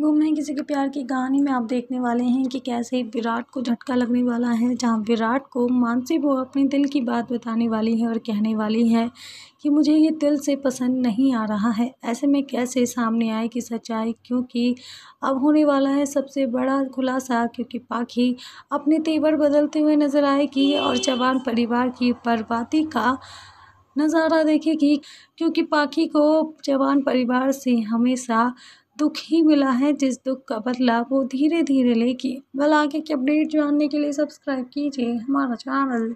गुम है किसी के प्यार की कहानी में आप देखने वाले हैं कि कैसे विराट को झटका लगने वाला है जहां विराट को मानसी वो अपने दिल की बात बताने वाली है और कहने वाली है कि मुझे ये दिल से पसंद नहीं आ रहा है ऐसे में कैसे सामने आए कि सच्चाई क्योंकि अब होने वाला है सबसे बड़ा खुलासा क्योंकि पाखी अपने तेवर बदलते हुए नज़र आएगी और जवान परिवार की बर्बादी का नज़ारा देखेगी क्योंकि पाखी को जवान परिवार से हमेशा दुख ही मिला है जिस दुख का बदला वो धीरे धीरे लेगी बल आगे की अपडेट जानने के लिए सब्सक्राइब कीजिए हमारा चैनल